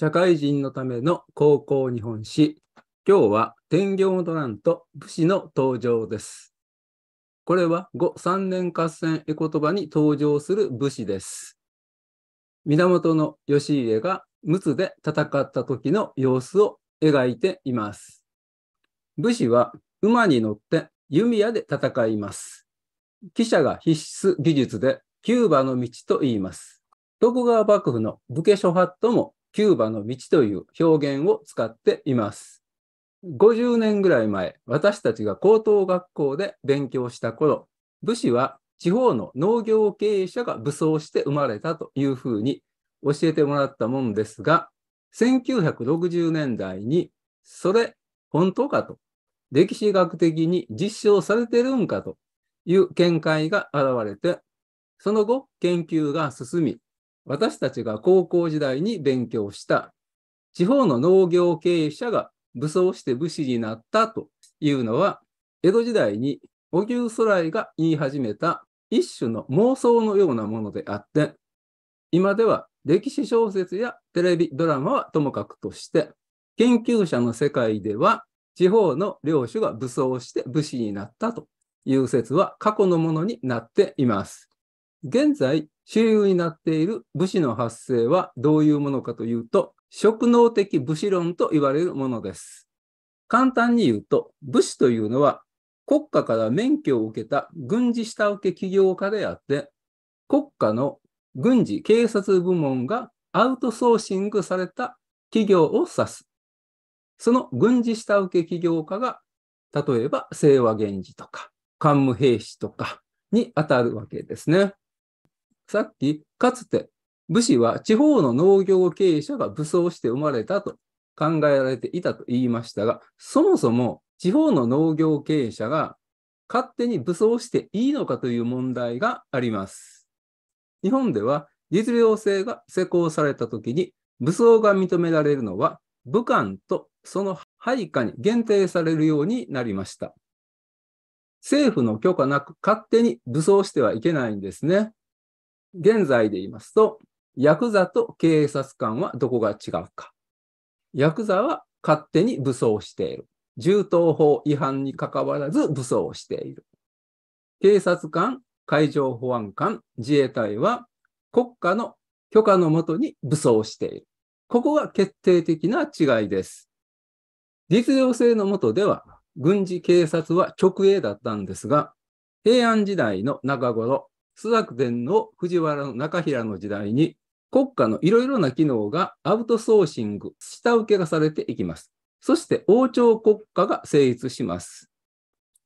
社会人のための高校日本史。今日は天行の乱と武士の登場です。これは後三年合戦絵言葉に登場する武士です。源義家が陸奥で戦った時の様子を描いています。武士は馬に乗って弓矢で戦います。記者が必須技術でキューバの道と言います。徳川幕府の武家諸法度もキューバの道という表現を使っています。50年ぐらい前、私たちが高等学校で勉強した頃、武士は地方の農業経営者が武装して生まれたというふうに教えてもらったもんですが、1960年代に、それ、本当かと、歴史学的に実証されてるんかという見解が現れて、その後、研究が進み、私たちが高校時代に勉強した地方の農業経営者が武装して武士になったというのは、江戸時代に荻生徂来が言い始めた一種の妄想のようなものであって、今では歴史小説やテレビドラマはともかくとして、研究者の世界では地方の領主が武装して武士になったという説は過去のものになっています。現在、主流になっている武士の発生はどういうものかというと、職能的武士論と言われるものです。簡単に言うと、武士というのは国家から免許を受けた軍事下請け起業家であって、国家の軍事警察部門がアウトソーシングされた企業を指す。その軍事下請け起業家が、例えば清和源氏とか、幹部兵士とかに当たるわけですね。さっき、かつて武士は地方の農業経営者が武装して生まれたと考えられていたと言いましたが、そもそも地方の農業経営者が勝手に武装していいのかという問題があります。日本では律令制が施行された時に武装が認められるのは武漢とその配下に限定されるようになりました。政府の許可なく勝手に武装してはいけないんですね。現在で言いますと、ヤクザと警察官はどこが違うか。ヤクザは勝手に武装している。銃刀法違反にかかわらず武装している。警察官、海上保安官、自衛隊は国家の許可のもとに武装している。ここが決定的な違いです。実用性のもとでは、軍事警察は直営だったんですが、平安時代の中頃、朱雀伝の藤原中平の時代に国家のいろいろな機能がアウトソーシング、下請けがされていきます。そして王朝国家が成立します。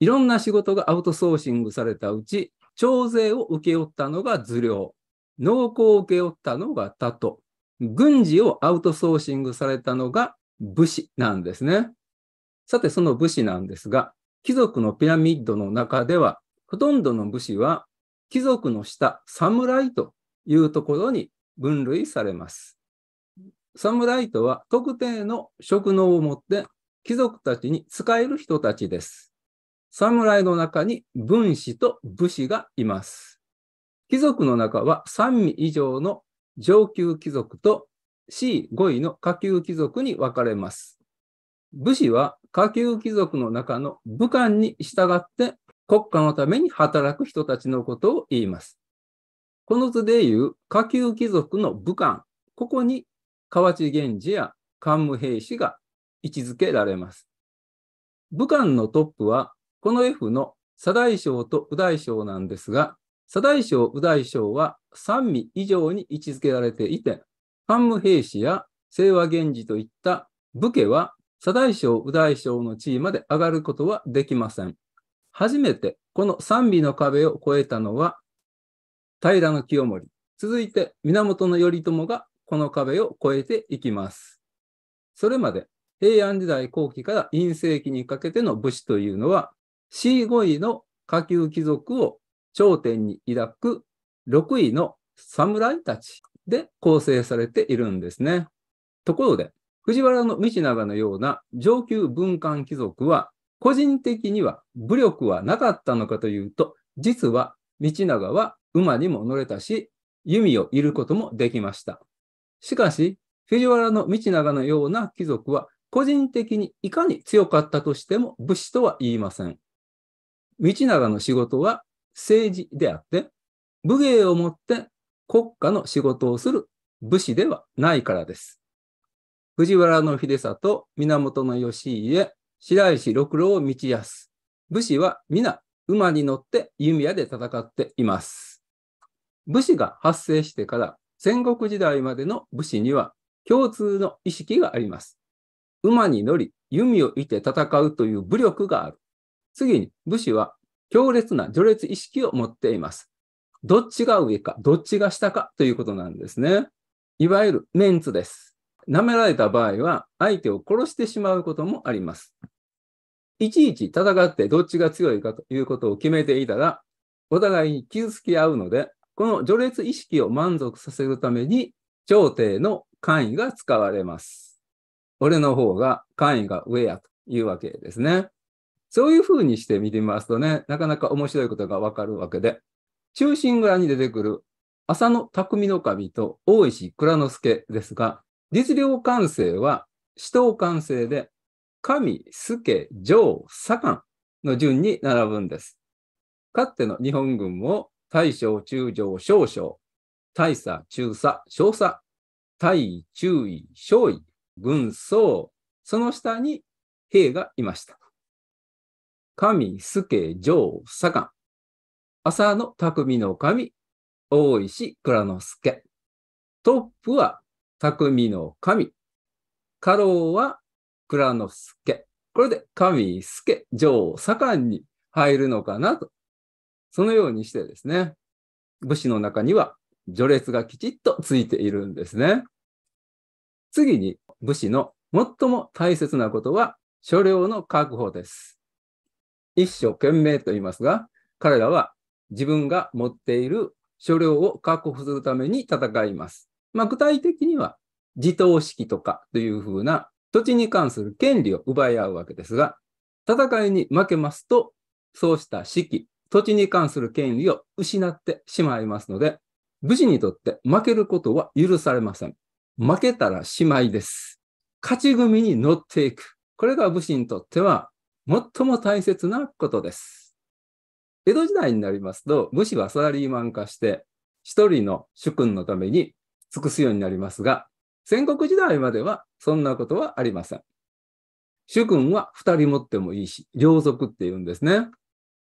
いろんな仕事がアウトソーシングされたうち、徴税を請け負ったのが頭領、農耕を請け負ったのが他と、軍事をアウトソーシングされたのが武士なんですね。さて、その武士なんですが、貴族のピラミッドの中では、ほとんどの武士は貴族の下、侍というところに分類されます。侍とは特定の職能を持って貴族たちに仕える人たちです。侍の中に分子と武士がいます。貴族の中は3位以上の上級貴族と C5 位の下級貴族に分かれます。武士は下級貴族の中の武官に従って国家のために働く人たちのことを言います。この図でいう下級貴族の武官、ここに河内源氏や桓武兵士が位置づけられます。武官のトップは、この F の左大将と右大将なんですが、左大将、右大将は三味以上に位置づけられていて、桓武兵士や清和源氏といった武家は左大将、右大将の地位まで上がることはできません。初めてこの賛美の壁を越えたのは平清盛。続いて源頼朝がこの壁を越えていきます。それまで平安時代後期から陰性期にかけての武士というのは、C5 位の下級貴族を頂点に抱く6位の侍たちで構成されているんですね。ところで、藤原道長のような上級文官貴族は個人的には武力はなかったのかというと、実は道長は馬にも乗れたし、弓を射ることもできました。しかし、藤原の道長のような貴族は、個人的にいかに強かったとしても武士とは言いません。道長の仕事は政治であって、武芸をもって国家の仕事をする武士ではないからです。藤原の秀里、源義家、白石六郎を道康。武士は皆馬に乗って弓矢で戦っています。武士が発生してから戦国時代までの武士には共通の意識があります。馬に乗り弓を射て戦うという武力がある。次に武士は強烈な序列意識を持っています。どっちが上か、どっちが下かということなんですね。いわゆるメンツです。舐められた場合は相手を殺してしまうこともあります。いちいち戦ってどっちが強いかということを決めていたら、お互いに傷つき合うので、この序列意識を満足させるために、朝廷の官位が使われます。俺の方が官位が上やというわけですね。そういうふうにして見てみますとね、なかなか面白いことがわかるわけで、中心蔵に出てくる浅野匠の神と大石蔵之助ですが、律令官制は死闘官制で、神、助、上、左官の順に並ぶんです。かつての日本軍も大将、中将、少将、大佐、中佐、少佐、大中位、少位、軍曹、その下に兵がいました。神、助、上、左官。浅野匠の神、大石蔵之助。トップは匠の神。家老は蔵之介。これで神助、上左官に入るのかなと。そのようにしてですね、武士の中には序列がきちっとついているんですね。次に武士の最も大切なことは所領の確保です。一生懸命と言いますが、彼らは自分が持っている所領を確保するために戦います。まあ、具体的には自頭式とかというふうな土地に関する権利を奪い合うわけですが、戦いに負けますと、そうした四季、土地に関する権利を失ってしまいますので、武士にとって負けることは許されません。負けたらしまいです。勝ち組に乗っていく。これが武士にとっては最も大切なことです。江戸時代になりますと、武士はサラリーマン化して、一人の主君のために尽くすようになりますが、戦国時代まではそんなことはありません。主君は2人持ってもいいし、両族って言うんですね。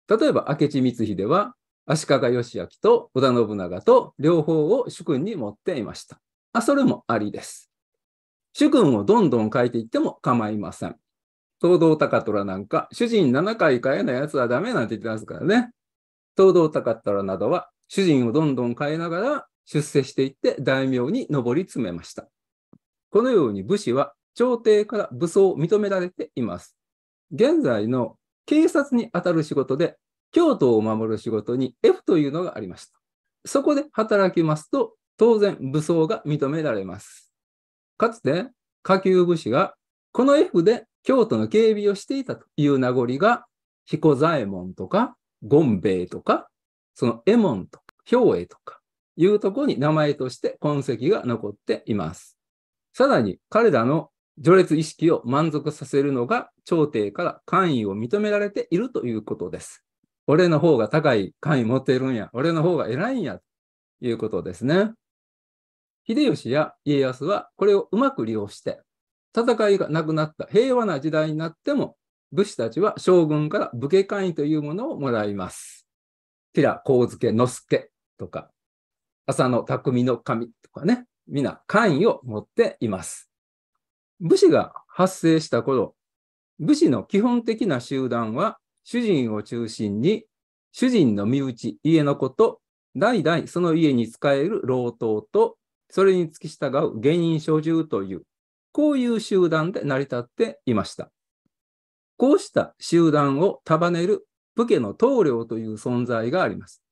例えば明智光秀は足利義明と織田信長と両方を主君に持っていました。あそれもありです。主君をどんどん変えていっても構いません。東道高虎なんか、主人7回変えないやつはダメなんて言ってますからね。東道高虎などは主人をどんどん変えながら出世していって大名に上り詰めました。このように武士は朝廷から武装を認められています。現在の警察にあたる仕事で、京都を守る仕事に F というのがありました。そこで働きますと、当然武装が認められます。かつて、下級武士がこの F で京都の警備をしていたという名残が、彦左衛門とか、権兵衛とか、その右衛門とか、兵衛とか、いうとこに名前として痕跡が残っています。さらに彼らの序列意識を満足させるのが朝廷から官位を認められているということです。俺の方が高い官位持っているんや、俺の方が偉いんや、ということですね。秀吉や家康はこれをうまく利用して、戦いがなくなった平和な時代になっても、武士たちは将軍から武家官位というものをもらいます。平光介之助とか、浅野匠の神とかね、皆、官位を持っています。武士が発生した頃、武士の基本的な集団は、主人を中心に、主人の身内、家の子と、代々その家に仕える老頭と、それに付き従う原因所住という、こういう集団で成り立っていました。こうした集団を束ねる武家の棟梁という存在があります。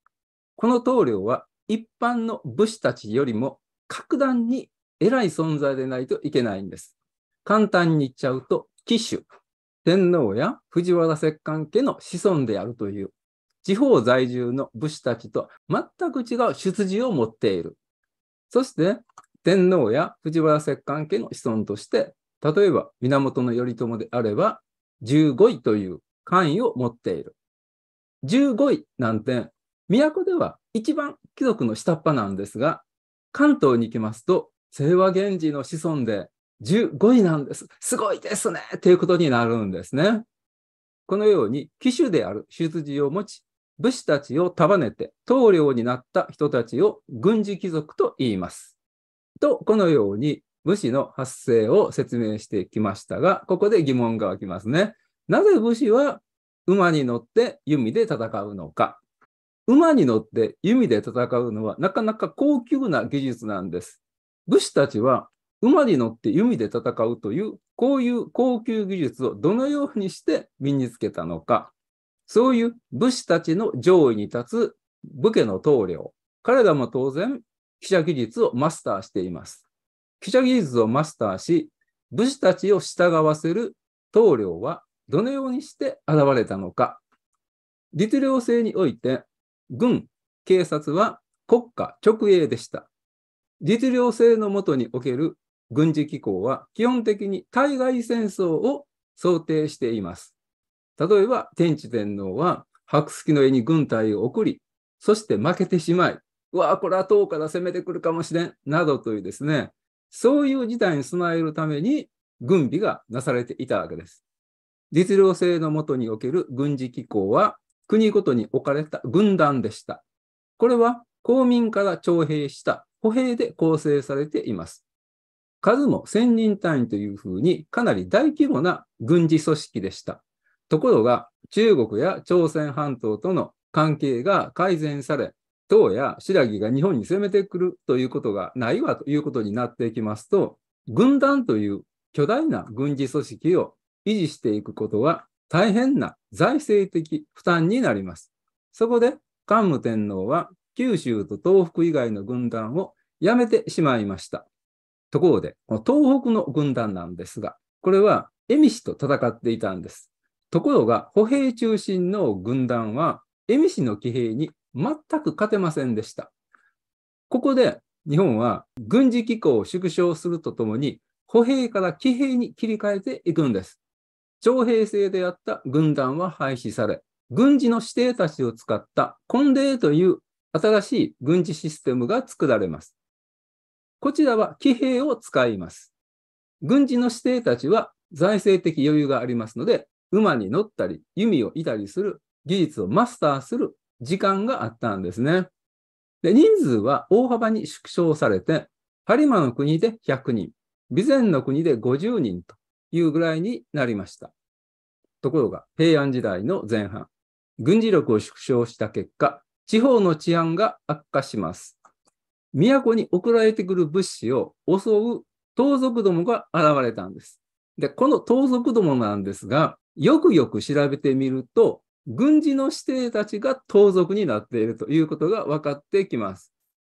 この棟梁は一般の武士たちよりも格段に偉い存在でないといけないんです。簡単に言っちゃうと、騎手、天皇や藤原摂関家の子孫であるという、地方在住の武士たちと全く違う出自を持っている。そして、天皇や藤原摂関家の子孫として、例えば源頼朝であれば、15位という官位を持っている。15位なんて、都では一番貴族の下っ端なんですが、関東に行きますと、清和源氏の子孫で15位なんです。すごいですねということになるんですね。このように、騎手である出自を持ち、武士たちを束ねて棟梁になった人たちを軍事貴族と言います。と、このように武士の発生を説明してきましたが、ここで疑問が湧きますね。なぜ武士は馬に乗って弓で戦うのか。馬に乗って弓で戦うのはなかなか高級な技術なんです。武士たちは馬に乗って弓で戦うという、こういう高級技術をどのようにして身につけたのか。そういう武士たちの上位に立つ武家の棟梁。彼らも当然、記者技術をマスターしています。記者技術をマスターし、武士たちを従わせる棟梁はどのようにして現れたのか。律令制において、軍、警察は国家直営でした。律令制のもとにおける軍事機構は基本的に対外戦争を想定しています。例えば、天智天皇は白月の絵に軍隊を送り、そして負けてしまい、うわこれは党から攻めてくるかもしれん、などというですね、そういう事態に備えるために軍備がなされていたわけです。律令制のもとにおける軍事機構は国ごとに置かれた軍団でした。これは公民から徴兵した歩兵で構成されています。数も1000人単位というふうにかなり大規模な軍事組織でした。ところが中国や朝鮮半島との関係が改善され、唐や新羅が日本に攻めてくるということがないわということになっていきますと、軍団という巨大な軍事組織を維持していくことは大変な財政的負担になります。そこで桓武天皇は九州と東北以外の軍団をやめてしまいました。ところで、この東北の軍団なんですが、これは恵美氏と戦っていたんです。ところが、歩兵中心の軍団は、恵美氏の騎兵に全く勝てませんでした。ここで日本は軍事機構を縮小するとともに、歩兵から騎兵に切り替えていくんです。徴兵制であった軍団は廃止され、軍事の指定たちを使った婚礼という新しい軍事システムが作られます。こちらは騎兵を使います。軍事の指定たちは財政的余裕がありますので、馬に乗ったり、弓をいたりする、技術をマスターする時間があったんですね。で人数は大幅に縮小されて、播磨の国で100人、備前の国で50人と、いうぐらいになりました。ところが、平安時代の前半、軍事力を縮小した結果、地方の治安が悪化します。都に送られてくる物資を襲う盗賊どもが現れたんです。で、この盗賊どもなんですが、よくよく調べてみると、軍事の師弟たちが盗賊になっているということが分かってきます。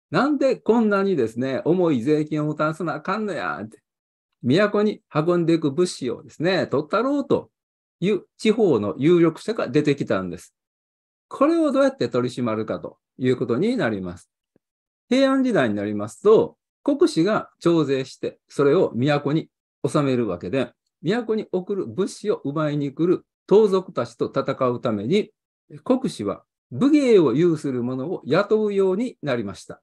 なんでこんなにですね、重い税金をもたらさなあかんのやって都に運んでいく物資をですね、取ったろうという地方の有力者が出てきたんです。これをどうやって取り締まるかということになります。平安時代になりますと、国司が徴税して、それを都に収めるわけで、都に送る物資を奪いに来る盗賊たちと戦うために、国司は武芸を有する者を雇うようになりました。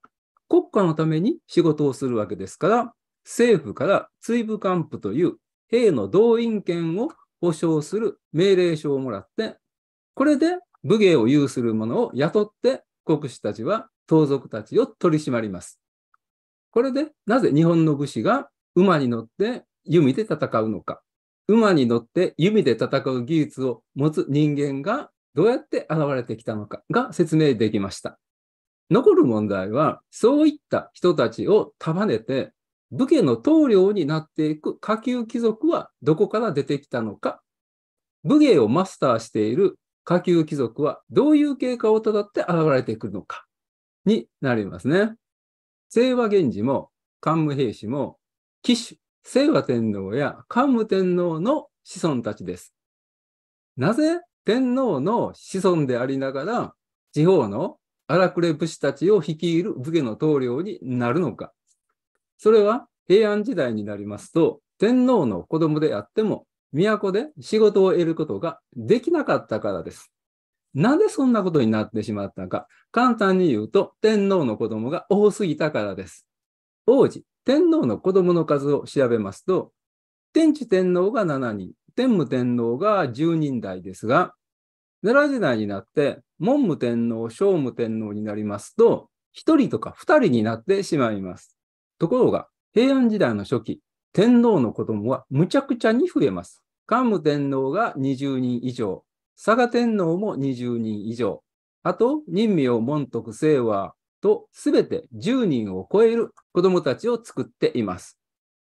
国家のために仕事をするわけですから、政府から追部官府という兵の動員権を保障する命令書をもらって、これで武芸を有する者を雇って国士たちは盗賊たちを取り締まります。これでなぜ日本の武士が馬に乗って弓で戦うのか、馬に乗って弓で戦う技術を持つ人間がどうやって現れてきたのかが説明できました。残る問題は、そういった人たちを束ねて武家の棟梁になっていく下級貴族はどこから出てきたのか、武芸をマスターしている下級貴族はどういう経過をたどって現れてくるのかになりますね。清和源氏も桓武平氏も騎手、清和天皇や桓武天皇の子孫たちです。なぜ天皇の子孫でありながら地方の荒くれ武士たちを率いる武家の棟梁になるのか。それは平安時代になりますと、天皇の子供であっても、都で仕事を得ることができなかったからです。なんでそんなことになってしまったのか、簡単に言うと、天皇の子供が多すぎたからです。王子、天皇の子供の数を調べますと、天智天皇が7人、天武天皇が10人台ですが、奈良時代になって、文武天皇、聖武天皇になりますと、1人とか2人になってしまいます。ところが、平安時代の初期、天皇の子供はむちゃくちゃに増えます。桓武天皇が20人以上、佐賀天皇も20人以上、あと、任命を門徳、清和とすべて10人を超える子供たちを作っています。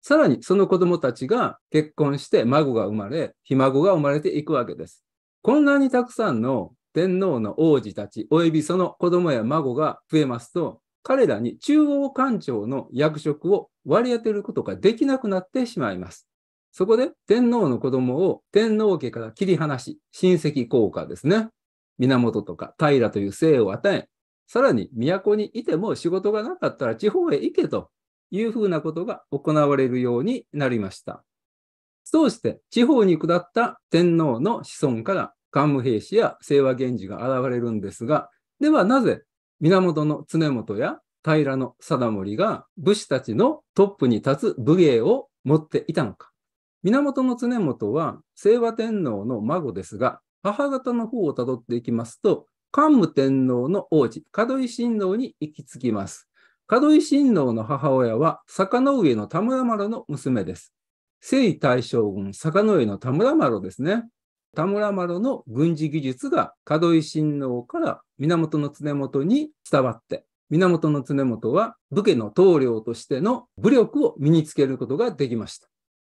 さらにその子供たちが結婚して孫が生まれ、ひ孫が生まれていくわけです。こんなにたくさんの天皇の王子たち、およびその子供や孫が増えますと、彼らに中央官庁の役職を割り当てることができなくなってしまいます。そこで天皇の子供を天皇家から切り離し、親戚効果ですね。源とか平という姓を与え、さらに都にいても仕事がなかったら地方へ行けというふうなことが行われるようになりました。そうして地方に下った天皇の子孫から桓武兵士や清和源氏が現れるんですが、ではなぜ源常元や平の貞盛が武士たちのトップに立つ武芸を持っていたのか。源常元は清和天皇の孫ですが、母方の方をたどっていきますと、桓武天皇の王子、門井親王に行き着きます。門井親王の母親は坂上の田村麻呂の娘です。征夷大将軍坂上の田村麻呂ですね。田村麻呂の軍事技術が門井親王から源常元に伝わって、源常元は武家の棟梁としての武力を身につけることができました。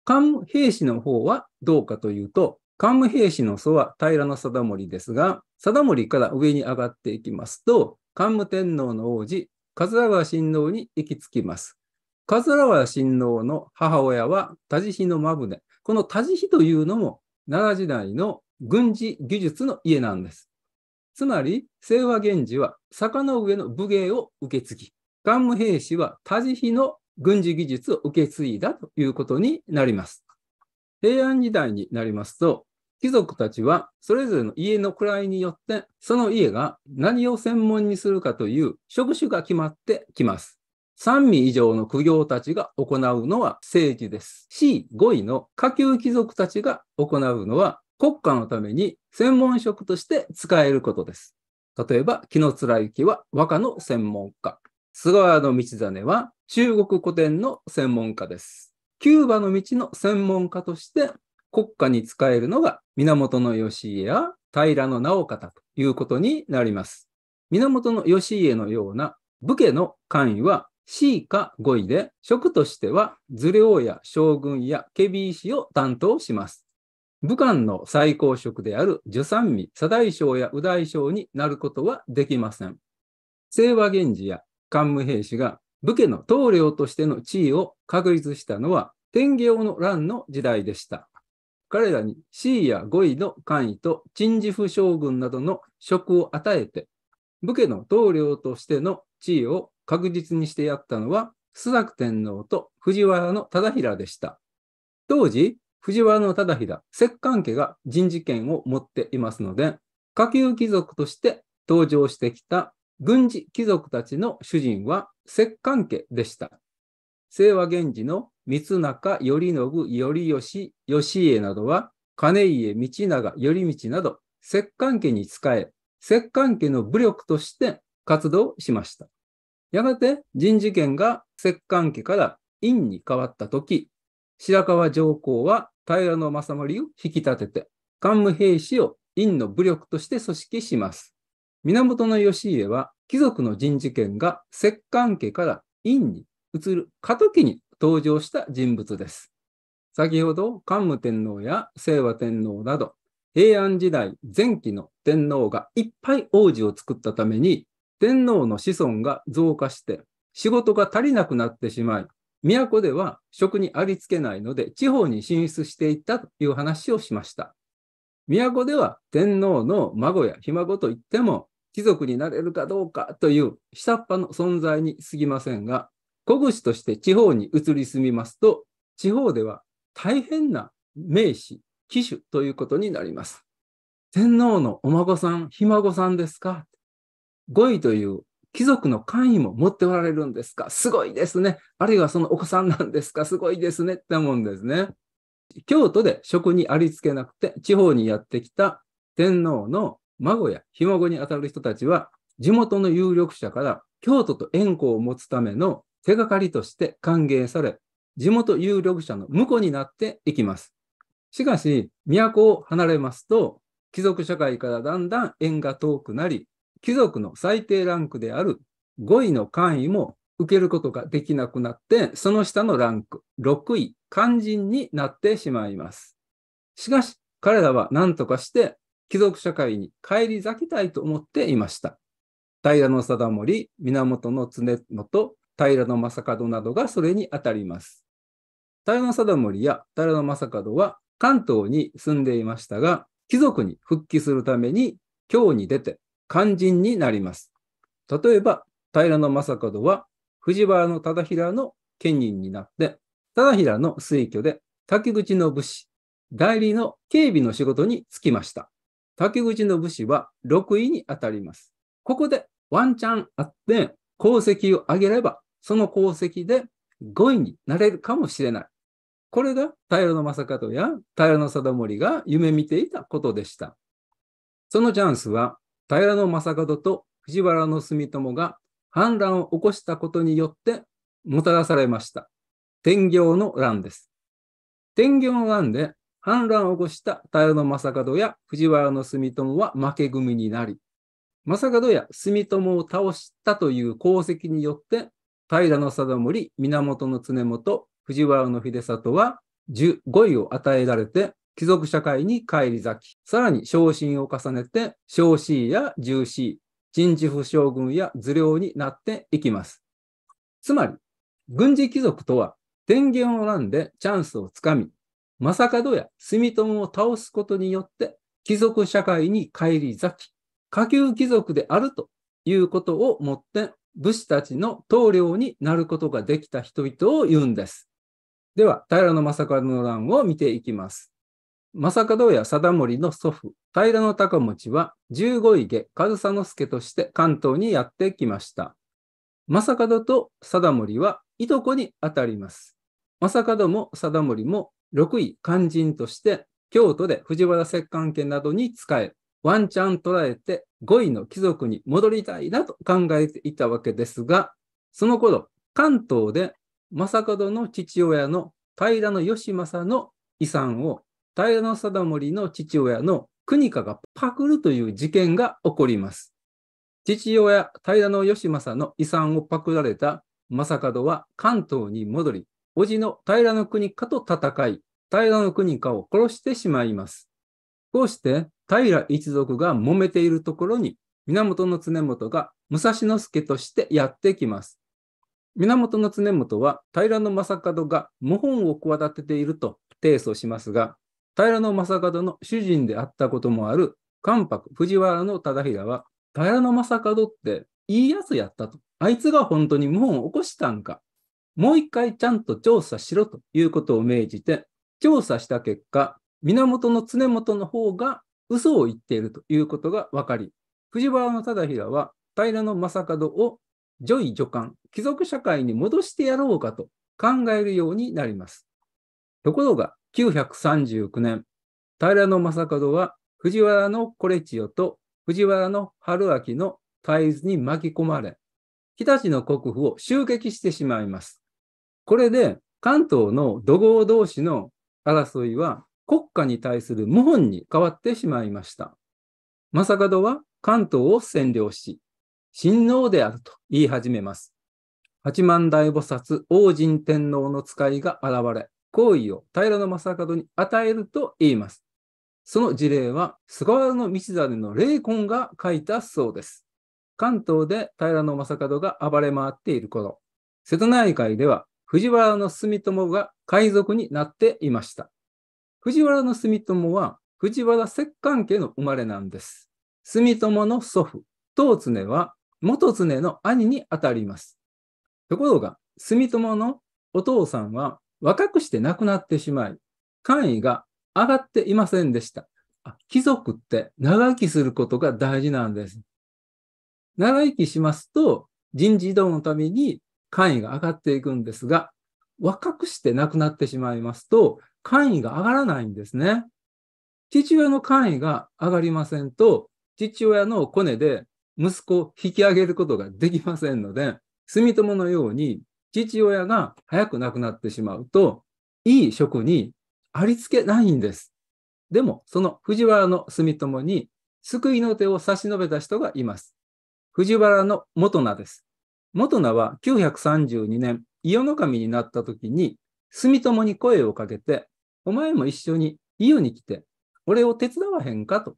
桓武兵士の方はどうかというと、桓武兵士の祖は平貞盛ですが、貞盛から上に上がっていきますと、桓武天皇の王子、桂川親王に行き着きます。桂川親王の母親は田地比の真舟。この田地比というのも奈良時代の軍事技術の家なんです。つまり、清和源氏は坂の上の武芸を受け継ぎ、桓武兵士は多治比の軍事技術を受け継いだということになります。平安時代になりますと、貴族たちはそれぞれの家の位によって、その家が何を専門にするかという職種が決まってきます。三位以上の苦行たちが行うのは政治です。C、5位の下級貴族たちが行うのは国家のために専門職として使えることです。例えば、木の貫之は和歌の専門家。菅原道真は中国古典の専門家です。キューバの道の専門家として国家に使えるのが源義家や平直方ということになります。源義家のような武家の官位は C か5位で、職としては、ズレ王や将軍やケビー氏を担当します。武漢の最高職である助産味、左大将や右大将になることはできません。清和源氏や官武兵士が武家の棟梁としての地位を確立したのは天行の乱の時代でした。彼らに C や5位の官位と陳治府将軍などの職を与えて、武家の棟梁としての地位を確実にしてやったのは、朱雀天皇と藤原忠平でした。当時、藤原忠平、摂関家が人事権を持っていますので、下級貴族として登場してきた軍事貴族たちの主人は摂関家でした。清和源氏の三中頼信頼義義家などは金家道長頼道など摂関家に仕え摂関家の武力として活動しました。やがて人事権が摂関家から院に変わった時、白河上皇は平野正盛を引き立てて、桓武兵士を院の武力として組織します。源義家は貴族の人事権が摂関家から院に移る過渡期に登場した人物です。先ほど桓武天皇や清和天皇など平安時代前期の天皇がいっぱい王子を作ったために天皇の子孫が増加して、仕事が足りなくなってしまい、都では職にありつけないので、地方に進出していったという話をしました。都では天皇の孫やひ孫といっても、貴族になれるかどうかという下っ端の存在に過ぎませんが、小口として地方に移り住みますと、地方では大変な名士、騎手ということになります。天皇のお孫さん、ひ孫さんですか語彙という貴族の官位も持っておられるんですかすごいですね。あるいはそのお子さんなんですかすごいですねって思うんですね。京都で職にありつけなくて地方にやってきた天皇の孫やひ孫にあたる人たちは地元の有力者から京都と縁故を持つための手がかりとして歓迎され地元有力者の婿になっていきます。しかし都を離れますと貴族社会からだんだん縁が遠くなり貴族の最低ランクである5位の官位も受けることができなくなって、その下のランク、6位、肝心になってしまいます。しかし、彼らは何とかして貴族社会に返り咲きたいと思っていました。平の貞盛、源の常野と平の正門などがそれに当たります。平の貞盛や平の正門は関東に住んでいましたが、貴族に復帰するために京に出て肝心になります。例えば、平正門は藤原忠平の県人になって、忠平の推挙で竹口の武士、代理の警備の仕事に就きました。竹口の武士は6位に当たります。ここでワンチャンあって、功績を上げれば、その功績で5位になれるかもしれない。これが平野正門や平野貞盛が夢見ていたことでした。そのチャンスは平将門と藤原住友が反乱を起こしたことによってもたらされました。天行の乱です。天行の乱で反乱を起こした平将門や藤原住友は負け組になり、正門や住友を倒したという功績によって、平貞盛、源常元、藤原秀里は15位を与えられて、貴族社会に返り咲き、さらに昇進を重ねて、昇進や重視、人事不将軍や図領になっていきます。つまり、軍事貴族とは、天元を乱でチャンスをつかみ、正門や住友を倒すことによって、貴族社会に返り咲き、下級貴族であるということをもって、武士たちの棟梁になることができた人々を言うんです。では、平将門の乱を見ていきます。正門や貞盛の祖父、平野高持は15位下、上総介として関東にやってきました。正門と貞盛はいとこにあたります。正門も貞盛も6位肝心として京都で藤原摂関家などに仕え、ワンチャン捕らえて5位の貴族に戻りたいなと考えていたわけですが、その頃、関東で正門の父親の平野義政の遺産を平定盛の父親の国家がパクるという事件が起こります。父親、平義政の遺産をパクられた正門は関東に戻り、叔父の平国家と戦い、平国家を殺してしまいます。こうして平一族が揉めているところに、源常元が武蔵之助としてやってきます。源常元は平正門が謀反を企てていると提訴しますが、平将門の主人であったこともある関白藤原の忠平は、平将門っていいやつやったと。あいつが本当に謀反を起こしたんか。もう一回ちゃんと調査しろということを命じて、調査した結果、源常元の方が嘘を言っているということが分かり、藤原忠平は平将門を女医女官、貴族社会に戻してやろうかと考えるようになります。ところが、939年、平野正門は藤原のコレチオと藤原の春秋の対立に巻き込まれ、日立の国府を襲撃してしまいます。これで関東の土豪同士の争いは国家に対する謀反に変わってしまいました。正門は関東を占領し、親王であると言い始めます。八幡大菩薩王神天皇の使いが現れ、好意を平将門に与えると言います。その事例は、菅原道真の霊魂が書いたそうです。関東で平将門が暴れ回っている頃、瀬戸内海では藤原住友が海賊になっていました。藤原住友は藤原摂関家の生まれなんです。住友の祖父、東常は元常の兄にあたります。ところが、住友のお父さんは若くして亡くなってしまい、官位が上がっていませんでした。貴族って長生きすることが大事なんです。長生きしますと、人事異動のために官位が上がっていくんですが、若くして亡くなってしまいますと、官位が上がらないんですね。父親の官位が上がりませんと、父親のコネで息子を引き上げることができませんので、住友のように父親が早く亡くなってしまうと、いい職にありつけないんです。でも、その藤原の住友に救いの手を差し伸べた人がいます。藤原の元名です。元名は932年、伊予の神になった時に、住友に声をかけて、お前も一緒に伊予に来て、俺を手伝わへんかと。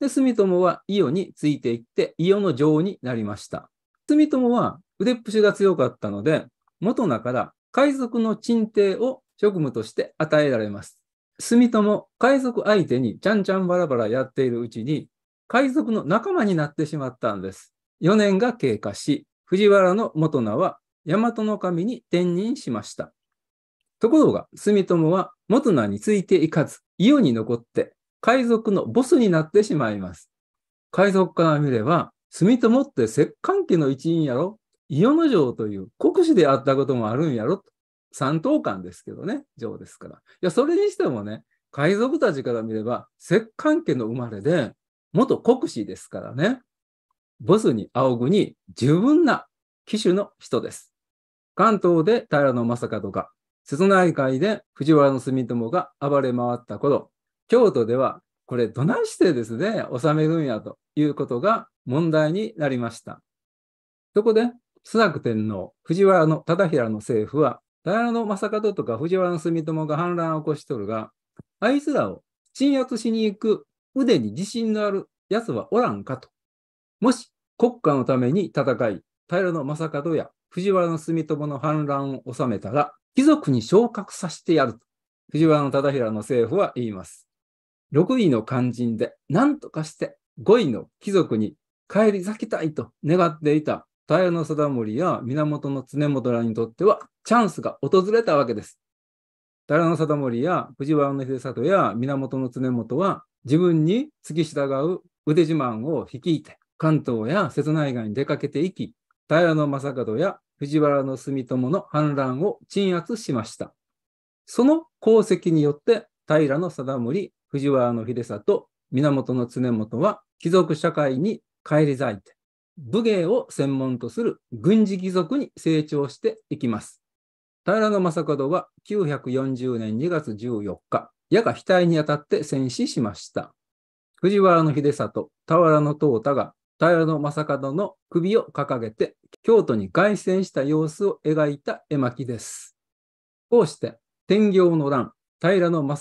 で、住友は伊予についていって、伊予の女王になりました。住友は腕っぷしが強かったので、元名から海賊の鎮定を職務として与えられます。住友、海賊相手にちゃんちゃんバラバラやっているうちに、海賊の仲間になってしまったんです。4年が経過し、藤原の元名は大和の神に転任しました。ところが、住友は元名についていかず、伊予に残って海賊のボスになってしまいます。海賊から見れば、住友って摂関家の一員やろ伊予の城という国士であったこともあるんやろと。三等間ですけどね、城ですから。いや、それにしてもね、海賊たちから見れば、摂関家の生まれで、元国士ですからね、ボスに仰ぐに十分な騎手の人です。関東で平野香門が、瀬戸内海で藤原住友が暴れ回った頃、京都ではこれどないしてですね、治めるんやということが問題になりました。そこで朱雀天皇、藤原の忠平の政府は、平の正門とか藤原住友が反乱を起こしとるが、あいつらを鎮圧しに行く腕に自信のある奴はおらんかと。もし国家のために戦い、平野正門や藤原住友の反乱を収めたら、貴族に昇格させてやると、藤原忠平の政府は言います。6位の肝心で、何とかして5位の貴族に返り咲きたいと願っていた平定盛や源常本らにとってはチャンスが訪れたわけです。平定盛や藤原秀里や源常本は自分に突き従う腕自慢を率いて関東や瀬戸内海に出かけていき、平正門や藤原住友の反乱を鎮圧しました。その功績によって平定盛、藤原秀里、源常本は貴族社会に返り咲いて、武芸を専門とする軍事貴族に成長していきます。平将門は940年2月14日、矢が額に当たって戦死しました。藤原秀里、田原の東太が平将門の首を掲げて京都に凱旋した様子を描いた絵巻です。こうして、天行の乱、平将門、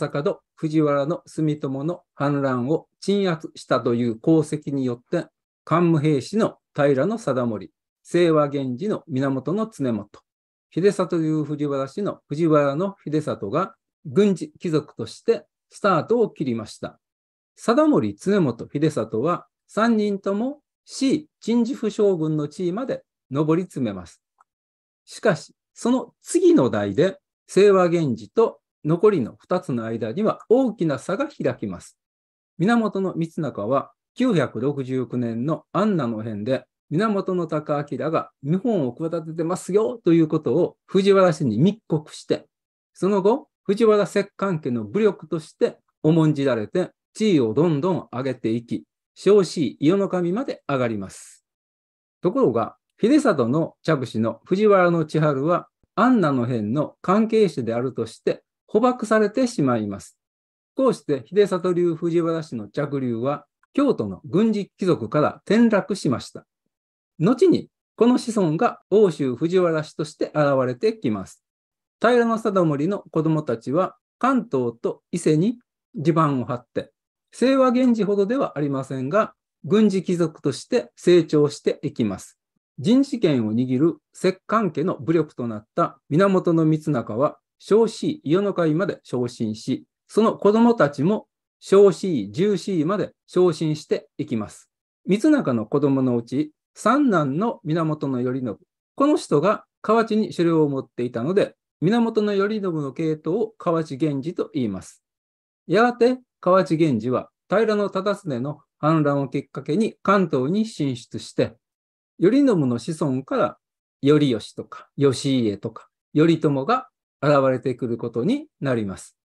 藤原住友の反乱を鎮圧したという功績によって、桓武兵士の平の貞盛、清和源氏の源の常元、秀里う藤原氏の藤原の秀里が軍事貴族としてスタートを切りました。貞盛、常元、秀里は3人とも C 陳治府将軍の地位まで上り詰めます。しかし、その次の代で清和源氏と残りの2つの間には大きな差が開きます。源の光中は969年のアンナの変で、源高明が日本を企ててますよということを藤原氏に密告して、その後、藤原摂関家の武力として重んじられて、地位をどんどん上げていき、少子伊予の神まで上がります。ところが、秀里の着手の藤原千春は、アンナの変の関係者であるとして捕獲されてしまいます。こうして秀里流藤原氏の着流は京都の軍事貴族から転落しました。後に、この子孫が欧州藤原氏として現れてきます。平定盛の子供たちは関東と伊勢に地盤を張って、清和源氏ほどではありませんが、軍事貴族として成長していきます。人事権を握る摂関家の武力となった源光中は、少子伊予の会まで昇進し、その子供たちも小 C、1 C まで昇進していきます。三中の子供のうち、三男の源頼信。この人が河内に狩猟を持っていたので、源頼信の系統を河内源氏と言います。やがて河内源氏は平忠常の反乱をきっかけに関東に進出して、頼信の子孫から頼義とか義家とか頼朝が現れてくることになります。